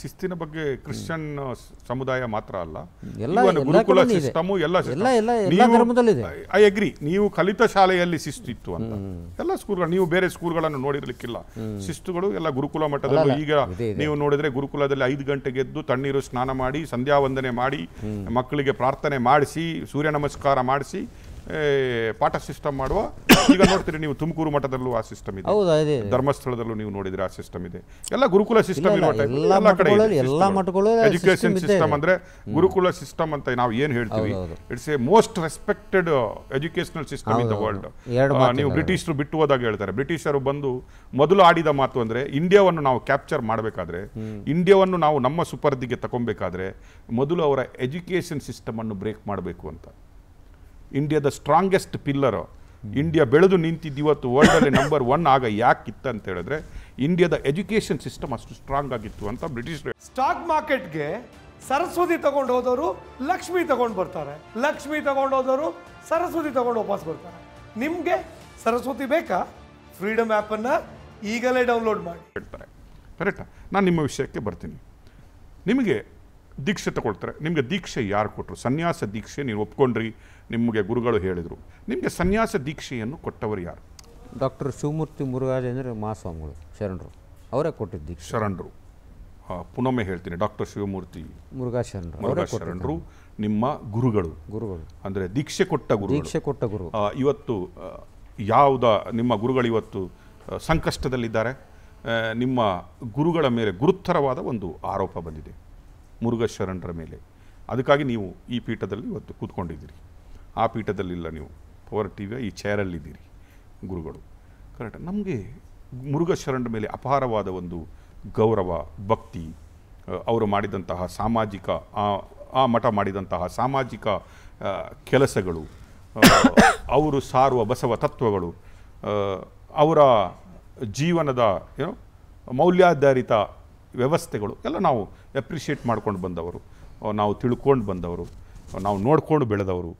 ಶಿಸ್ತಿನ ಬಗ್ಗೆ ಕ್ರಿಶ್ಚಿಯನ್ ಸಮುದಾಯ ಮಾತ್ರ ಅಲ್ಲ ಗುರುಕುಲ ಸಿಸ್ಟಮು ಎಲ್ಲ ಐ ಅಗ್ರಿ ನೀವು ಕಲಿತ ಶಾಲೆಯಲ್ಲಿ ಶಿಸ್ತು ಇತ್ತು ಅಂತ ಎಲ್ಲ ಸ್ಕೂಲ್ಗಳು ನೀವು ಬೇರೆ ಸ್ಕೂಲ್ಗಳನ್ನು ನೋಡಿರ್ಲಿಕ್ಕಿಲ್ಲ ಶಿಸ್ತುಗಳು ಎಲ್ಲ ಗುರುಕುಲ ಮಟ್ಟದಲ್ಲೂ ಈಗ ನೀವು ನೋಡಿದ್ರೆ ಗುರುಕುಲದಲ್ಲಿ ಐದು ಗಂಟೆಗೆ ಎದ್ದು ತಣ್ಣೀರು ಸ್ನಾನ ಮಾಡಿ ಸಂಧ್ಯಾ ವಂದನೆ ಮಾಡಿ ಮಕ್ಕಳಿಗೆ ಪ್ರಾರ್ಥನೆ ಮಾಡಿಸಿ ಸೂರ್ಯ ನಮಸ್ಕಾರ ಮಾಡಿಸಿ ಪಾಠ ಸಿಸ್ಟಮ್ ಮಾಡುವ ಈಗ ನೋಡ್ತೀರಿ ನೀವು ತುಮಕೂರು ಮಠದಲ್ಲೂ ಆ ಸಿಸ್ಟಮ್ ಇದೆ ಧರ್ಮಸ್ಥಳದಲ್ಲೂ ನೀವು ನೋಡಿದ್ರೆ ಆ ಸಿಸ್ಟಮ್ ಇದೆ ಎಲ್ಲ ಗುರುಕುಲ ಸಿಸ್ಟಮ್ ಇರುವ ಕಡೆ ಎಜುಕೇಶನ್ ಸಿಸ್ಟಮ್ ಅಂದ್ರೆ ಗುರುಕುಲ ಸಿಸ್ಟಮ್ ಅಂತ ನಾವು ಏನು ಹೇಳ್ತೀವಿ it's a most respected educational system in the world ನೀವು ಬ್ರಿಟಿಷರು ಬಿಟ್ಟು ಹೋದಾಗ ಹೇಳ್ತಾರೆ ಬ್ರಿಟಿಷರು ಬಂದು ಮೊದಲು ಆಡಿದ ಮಾತು ಅಂದ್ರೆ ಇಂಡಿಯಾವನ್ನು ನಾವು ಕ್ಯಾಪ್ಚರ್ ಮಾಡಬೇಕಾದ್ರೆ ಇಂಡಿಯಾವನ್ನು ನಾವು ನಮ್ಮ ಸುಪರ್ದಿಗೆ ತಗೊಬೇಕಾದ್ರೆ ಮೊದಲು ಅವರ ಎಜುಕೇಶನ್ ಸಿಸ್ಟಮ್ ಅನ್ನು ಬ್ರೇಕ್ ಮಾಡಬೇಕು ಅಂತ ಇಂಡಿಯಾದ ಸ್ಟ್ರಾಂಗೆಸ್ಟ್ ಪಿಲ್ಲರು ಇಂಡಿಯಾ ಬೆಳೆದು ನಿಂತಿದ್ದು ಇವತ್ತು ವರ್ಲ್ಡಲ್ಲಿ ನಂಬರ್ ಒನ್ ಆಗ ಇತ್ತು ಅಂತ ಹೇಳಿದ್ರೆ ಇಂಡಿಯಾದ ಎಜುಕೇಷನ್ ಸಿಸ್ಟಮ್ ಅಷ್ಟು ಸ್ಟ್ರಾಂಗ್ ಆಗಿತ್ತು ಅಂತ ಬ್ರಿಟಿಷ್ ಸ್ಟಾಕ್ ಮಾರ್ಕೆಟ್ಗೆ ಸರಸ್ವತಿ ತಗೊಂಡು ಹೋದವರು ಲಕ್ಷ್ಮಿ ತಗೊಂಡು ಬರ್ತಾರೆ ಲಕ್ಷ್ಮಿ ತಗೊಂಡು ಹೋದವರು ಸರಸ್ವತಿ ತಗೊಂಡು ವಾಪಸ್ ಬರ್ತಾರೆ ನಿಮಗೆ ಸರಸ್ವತಿ ಬೇಕಾ ಫ್ರೀಡಮ್ ಆ್ಯಪನ್ನು ಈಗಲೇ ಡೌನ್ಲೋಡ್ ಮಾಡಿ ಹೇಳ್ತಾರೆ ಕರೆಕ್ಟಾ ನಾನು ನಿಮ್ಮ ವಿಷಯಕ್ಕೆ ಬರ್ತೀನಿ ನಿಮಗೆ ದೀಕ್ಷೆ ತಗೊಳ್ತಾರೆ ನಿಮಗೆ ದೀಕ್ಷೆ ಯಾರು ಕೊಟ್ಟರು ಸನ್ಯಾಸ ದೀಕ್ಷೆ ನೀವು ಒಪ್ಕೊಂಡ್ರಿ ನಿಮಗೆ ಗುರುಗಳು ಹೇಳಿದರು ನಿಮಗೆ ಸನ್ಯಾಸ ದೀಕ್ಷೆಯನ್ನು ಕೊಟ್ಟವರು ಯಾರು ಡಾಕ್ಟರ್ ಶಿವಮೂರ್ತಿ ಮುರುಘಾಜೇಂದ್ರ ಮಹಾಸ್ವಾಮಿಗಳು ಶರಣರು ಅವರೇ ಕೊಟ್ಟಿದ್ದ ದೀಕ್ಷೆ ಶರಣರು ಪುನೊಮ್ಮೆ ಹೇಳ್ತೀನಿ ಡಾಕ್ಟರ್ ಶಿವಮೂರ್ತಿ ಮುರುಘಾ ಶರಣರು ಶರಣರು ನಿಮ್ಮ ಗುರುಗಳು ಗುರುಗಳು ಅಂದರೆ ದೀಕ್ಷೆ ಕೊಟ್ಟ ಗುರು ದೀಕ್ಷೆ ಕೊಟ್ಟ ಗುರು ಇವತ್ತು ಯಾವುದ ನಿಮ್ಮ ಗುರುಗಳು ಇವತ್ತು ಸಂಕಷ್ಟದಲ್ಲಿದ್ದಾರೆ ನಿಮ್ಮ ಗುರುಗಳ ಮೇಲೆ ಗುರುತರವಾದ ಒಂದು ಆರೋಪ ಬಂದಿದೆ ಮುರುಘಾ ಶರಣರ ಮೇಲೆ ಅದಕ್ಕಾಗಿ ನೀವು ಈ ಪೀಠದಲ್ಲಿ ಇವತ್ತು ಕೂತ್ಕೊಂಡಿದ್ದೀರಿ ಆ ಪೀಠದಲ್ಲಿಲ್ಲ ನೀವು ಪವರ್ ಟಿವಿಯ ಈ ಚೇರಲ್ಲಿದ್ದೀರಿ ಗುರುಗಳು ಕರೆಕ್ಟ್ ನಮಗೆ ಮುರುಘ ಶರಣರ ಮೇಲೆ ಅಪಾರವಾದ ಒಂದು ಗೌರವ ಭಕ್ತಿ ಅವರು ಮಾಡಿದಂತಹ ಸಾಮಾಜಿಕ ಆ ಮಠ ಮಾಡಿದಂತಹ ಸಾಮಾಜಿಕ ಕೆಲಸಗಳು ಅವರು ಸಾರುವ ಬಸವ ತತ್ವಗಳು ಅವರ ಜೀವನದ ಏನು ಮೌಲ್ಯಾಧಾರಿತ ವ್ಯವಸ್ಥೆಗಳು ಎಲ್ಲ ನಾವು ಎಪ್ರಿಷಿಯೇಟ್ ಮಾಡ್ಕೊಂಡು ಬಂದವರು ನಾವು ತಿಳ್ಕೊಂಡು ಬಂದವರು ನಾವು ನೋಡ್ಕೊಂಡು ಬೆಳೆದವರು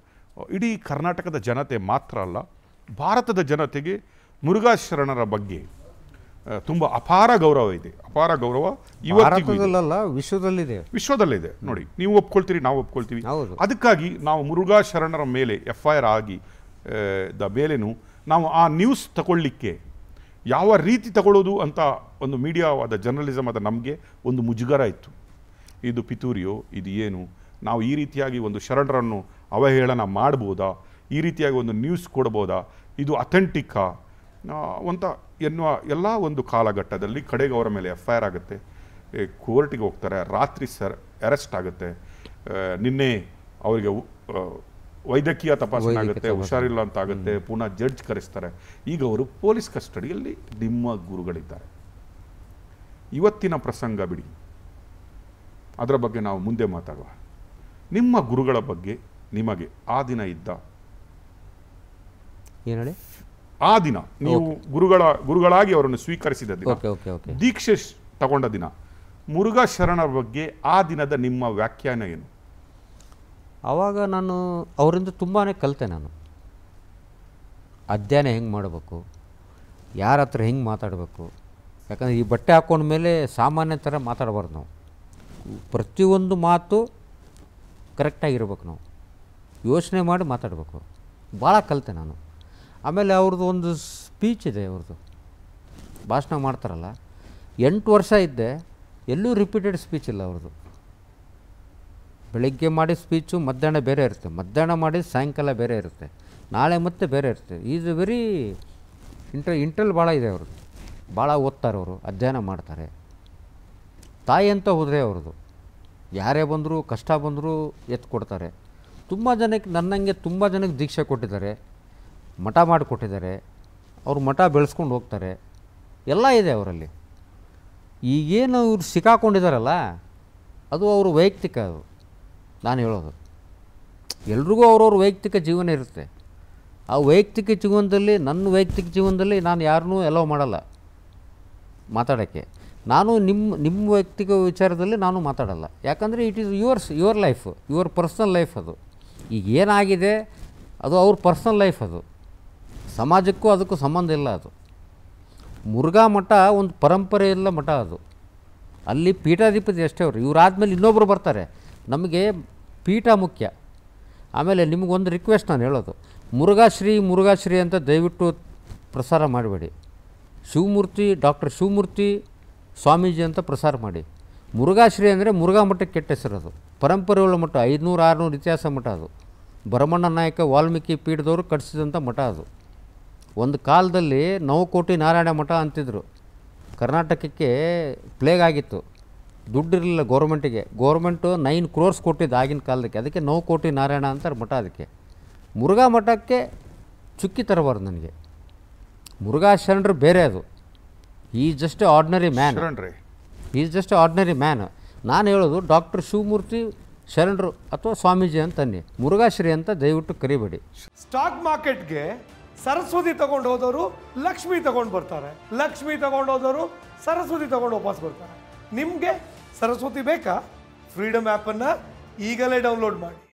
ಇಡೀ ಕರ್ನಾಟಕದ ಜನತೆ ಮಾತ್ರ ಅಲ್ಲ ಭಾರತದ ಜನತೆಗೆ ಮುರುಘಾ ಶರಣರ ಬಗ್ಗೆ ತುಂಬ ಅಪಾರ ಗೌರವ ಇದೆ ಅಪಾರ ಗೌರವ ಇವತ್ತಿಗೂ ವಿಶ್ವದಲ್ಲಿದೆ ವಿಶ್ವದಲ್ಲಿದೆ ನೋಡಿ ನೀವು ಒಪ್ಕೊಳ್ತೀರಿ ನಾವು ಒಪ್ಕೊಳ್ತೀವಿ ಅದಕ್ಕಾಗಿ ನಾವು ಮುರುಘಾ ಶರಣರ ಮೇಲೆ ಎಫ್ ಐ ಆರ್ ಆಗಿ ದ ಮೇಲೆನು ನಾವು ಆ ನ್ಯೂಸ್ ತಗೊಳ್ಳಿಕ್ಕೆ ಯಾವ ರೀತಿ ತಗೊಳ್ಳೋದು ಅಂತ ಒಂದು ಮೀಡಿಯಾವಾದ ಜರ್ನಲಿಸಮ್ ಅದ ನಮಗೆ ಒಂದು ಮುಜುಗರ ಇತ್ತು ಇದು ಪಿತೂರಿಯೋ ಇದು ಏನು ನಾವು ಈ ರೀತಿಯಾಗಿ ಒಂದು ಶರಣರನ್ನು ಅವಹೇಳನ ಮಾಡ್ಬೋದಾ ಈ ರೀತಿಯಾಗಿ ಒಂದು ನ್ಯೂಸ್ ಕೊಡ್ಬೋದಾ ಇದು ಅಥೆಂಟಿಕ್ಕಾ ಅಂತ ಎನ್ನುವ ಎಲ್ಲ ಒಂದು ಕಾಲಘಟ್ಟದಲ್ಲಿ ಕಡೆಗೆ ಅವರ ಮೇಲೆ ಎಫ್ ಐ ಆರ್ ಆಗುತ್ತೆ ಕೋರ್ಟಿಗೆ ಹೋಗ್ತಾರೆ ರಾತ್ರಿ ಸರ್ ಅರೆಸ್ಟ್ ಆಗುತ್ತೆ ನಿನ್ನೆ ಅವರಿಗೆ ವೈದ್ಯಕೀಯ ತಪಾಸಣೆ ಆಗುತ್ತೆ ಹುಷಾರಿಲ್ಲ ಅಂತ ಆಗುತ್ತೆ ಪುನಃ ಜಡ್ಜ್ ಕರೆಸ್ತಾರೆ ಈಗ ಅವರು ಪೊಲೀಸ್ ಕಸ್ಟಡಿಯಲ್ಲಿ ನಿಮ್ಮ ಗುರುಗಳಿದ್ದಾರೆ ಇವತ್ತಿನ ಪ್ರಸಂಗ ಬಿಡಿ ಅದರ ಬಗ್ಗೆ ನಾವು ಮುಂದೆ ಮಾತಾಡುವ ನಿಮ್ಮ ಗುರುಗಳ ಬಗ್ಗೆ ನಿಮಗೆ ಆ ದಿನ ಇದ್ದ ಹೇಳಿ ಆ ದಿನ ನೀವು ಗುರುಗಳ ಗುರುಗಳಾಗಿ ಅವರನ್ನು ಸ್ವೀಕರಿಸಿದ ದಿನ ದೀಕ್ಷೆ ತಗೊಂಡ ದಿನ ಮುರುಘಾ ಶರಣರ ಬಗ್ಗೆ ಆ ದಿನದ ನಿಮ್ಮ ವ್ಯಾಖ್ಯಾನ ಏನು ಆವಾಗ ನಾನು ಅವರಿಂದ ತುಂಬಾ ಕಲಿತೆ ನಾನು ಅಧ್ಯಯನ ಹೆಂಗೆ ಮಾಡಬೇಕು ಯಾರ ಹತ್ರ ಹೆಂಗೆ ಮಾತಾಡಬೇಕು ಯಾಕಂದರೆ ಈ ಬಟ್ಟೆ ಮೇಲೆ ಸಾಮಾನ್ಯ ಥರ ಮಾತಾಡಬಾರ್ದು ನಾವು ಪ್ರತಿಯೊಂದು ಮಾತು ಕರೆಕ್ಟಾಗಿರ್ಬೇಕು ನಾವು ಯೋಚನೆ ಮಾಡಿ ಮಾತಾಡಬೇಕು ಭಾಳ ಕಲಿತೆ ನಾನು ಆಮೇಲೆ ಅವ್ರದ್ದು ಒಂದು ಸ್ಪೀಚ್ ಇದೆ ಅವ್ರದ್ದು ಭಾಷಣ ಮಾಡ್ತಾರಲ್ಲ ಎಂಟು ವರ್ಷ ಇದ್ದೆ ಎಲ್ಲೂ ರಿಪೀಟೆಡ್ ಸ್ಪೀಚ್ ಇಲ್ಲ ಅವ್ರದ್ದು ಬೆಳಗ್ಗೆ ಮಾಡಿ ಸ್ಪೀಚು ಮಧ್ಯಾಹ್ನ ಬೇರೆ ಇರುತ್ತೆ ಮಧ್ಯಾಹ್ನ ಮಾಡಿ ಸಾಯಂಕಾಲ ಬೇರೆ ಇರುತ್ತೆ ನಾಳೆ ಮತ್ತೆ ಬೇರೆ ಇರುತ್ತೆ ಈಸ್ ವೆರಿ ಇಂಟ್ರ ಇಂಟ್ರಲ್ ಭಾಳ ಇದೆ ಅವ್ರದ್ದು ಭಾಳ ಓದ್ತಾರೆ ಅವರು ಅಧ್ಯಯನ ಮಾಡ್ತಾರೆ ತಾಯಿ ಅಂತ ಹೋದರೆ ಅವ್ರದ್ದು ಯಾರೇ ಬಂದರೂ ಕಷ್ಟ ಬಂದರೂ ಎತ್ತು ಕೊಡ್ತಾರೆ ತುಂಬ ಜನಕ್ಕೆ ನನ್ನಂಗೆ ತುಂಬ ಜನಕ್ಕೆ ದೀಕ್ಷೆ ಕೊಟ್ಟಿದ್ದಾರೆ ಮಠ ಮಾಡಿಕೊಟ್ಟಿದ್ದಾರೆ ಅವರು ಮಠ ಬೆಳೆಸ್ಕೊಂಡು ಹೋಗ್ತಾರೆ ಎಲ್ಲ ಇದೆ ಅವರಲ್ಲಿ ಈಗೇನು ಇವ್ರು ಸಿಕ್ಕಾಕೊಂಡಿದ್ದಾರಲ್ಲ ಅದು ಅವರು ವೈಯಕ್ತಿಕ ಅದು ನಾನು ಹೇಳೋದು ಎಲ್ರಿಗೂ ಅವ್ರವ್ರ ವೈಯಕ್ತಿಕ ಜೀವನ ಇರುತ್ತೆ ಆ ವೈಯಕ್ತಿಕ ಜೀವನದಲ್ಲಿ ನನ್ನ ವೈಯಕ್ತಿಕ ಜೀವನದಲ್ಲಿ ನಾನು ಯಾರನ್ನೂ ಎಲ್ಲೋ ಮಾಡಲ್ಲ ಮಾತಾಡೋಕ್ಕೆ ನಾನು ನಿಮ್ಮ ನಿಮ್ಮ ವೈಯಕ್ತಿಕ ವಿಚಾರದಲ್ಲಿ ನಾನು ಮಾತಾಡಲ್ಲ ಯಾಕಂದರೆ it is yours your life your personal life ಅದು ಈಗ ಏನಾಗಿದೆ ಅದು ಅವ್ರ ಪರ್ಸ್ನಲ್ ಲೈಫ್ ಅದು ಸಮಾಜಕ್ಕೂ ಅದಕ್ಕೂ ಸಂಬಂಧ ಇಲ್ಲ ಅದು ಮುರುಘಾ ಮಠ ಒಂದು ಪರಂಪರೆ ಇಲ್ಲ ಮಠ ಅದು ಅಲ್ಲಿ ಪೀಠಾಧಿಪತಿ ಅಷ್ಟೇ ಅವರು ಆದಮೇಲೆ ಇನ್ನೊಬ್ಬರು ಬರ್ತಾರೆ ನಮಗೆ ಪೀಠ ಮುಖ್ಯ ಆಮೇಲೆ ನಿಮಗೊಂದು ರಿಕ್ವೆಸ್ಟ್ ನಾನು ಹೇಳೋದು ಮುರುಘಾಶ್ರೀ ಮುರುಘಾಶ್ರೀ ಅಂತ ದಯವಿಟ್ಟು ಪ್ರಸಾರ ಮಾಡಬೇಡಿ ಶಿವಮೂರ್ತಿ ಡಾಕ್ಟರ್ ಶಿವಮೂರ್ತಿ ಸ್ವಾಮೀಜಿ ಅಂತ ಪ್ರಸಾರ ಮಾಡಿ ಮುರುಘಾಶ್ರೀ ಅಂದರೆ ಮುರುಘಾ ಮಠಕ್ಕೆ ಕೆಟ್ಟ ಹೆಸರು ಅದು ಪರಂಪರೆಗಳ ಮಠ ಐದುನೂರು ಆರುನೂರು ಇತಿಹಾಸ ಮಠ ಅದು ಭರಮಣ್ಣ ನಾಯಕ ವಾಲ್ಮೀಕಿ ಪೀಠದವರು ಕಟ್ಟಿಸಿದಂಥ ಮಠ ಅದು ಒಂದು ಕಾಲದಲ್ಲಿ ನವಕೋಟಿ ನಾರಾಯಣ ಮಠ ಅಂತಿದ್ರು ಕರ್ನಾಟಕಕ್ಕೆ ಪ್ಲೇಗ್ ಆಗಿತ್ತು ದುಡ್ಡಿರಲಿಲ್ಲ ಗೌರ್ಮೆಂಟಿಗೆ ಗೌರ್ಮೆಂಟು ನೈನ್ ಕ್ರೋರ್ಸ್ ಕೊಟ್ಟಿದ್ದು ಆಗಿನ ಕಾಲದಕ್ಕೆ ಅದಕ್ಕೆ ನೌ ಕೋಟಿ ನಾರಾಯಣ ಅಂತ ಮಠ ಅದಕ್ಕೆ ಮುರುಘಾ ಮಠಕ್ಕೆ ಚುಕ್ಕಿ ತರಬಾರ್ದು ನನಗೆ ಮುರುಘಾ ಶರಣರು ಬೇರೆ ಅದು ಈ just ordinary man is just ordinary man ನಾನು ಹೇಳೋದು ಡಾಕ್ಟರ್ ಶಿವಮೂರ್ತಿ ಶರಣರು ಅಥವಾ ಸ್ವಾಮೀಜಿ ಅಂತನ್ನಿ ಮುರುಘಾಶ್ರೀ ಅಂತ ದಯವಿಟ್ಟು ಕರಿಬೇಡಿ ಸ್ಟಾಕ್ ಮಾರ್ಕೆಟ್ಗೆ ಸರಸ್ವತಿ ತಗೊಂಡು ಹೋದವರು ಲಕ್ಷ್ಮಿ ತಗೊಂಡು ಬರ್ತಾರೆ ಲಕ್ಷ್ಮಿ ತಗೊಂಡು ಹೋದವರು ಸರಸ್ವತಿ ತಗೊಂಡು ವಾಪಸ್ ಬರ್ತಾರೆ ನಿಮಗೆ ಸರಸ್ವತಿ ಬೇಕಾ ಫ್ರೀಡಮ್ ಆ್ಯಪನ್ನು ಈಗಲೇ ಡೌನ್ಲೋಡ್ ಮಾಡಿ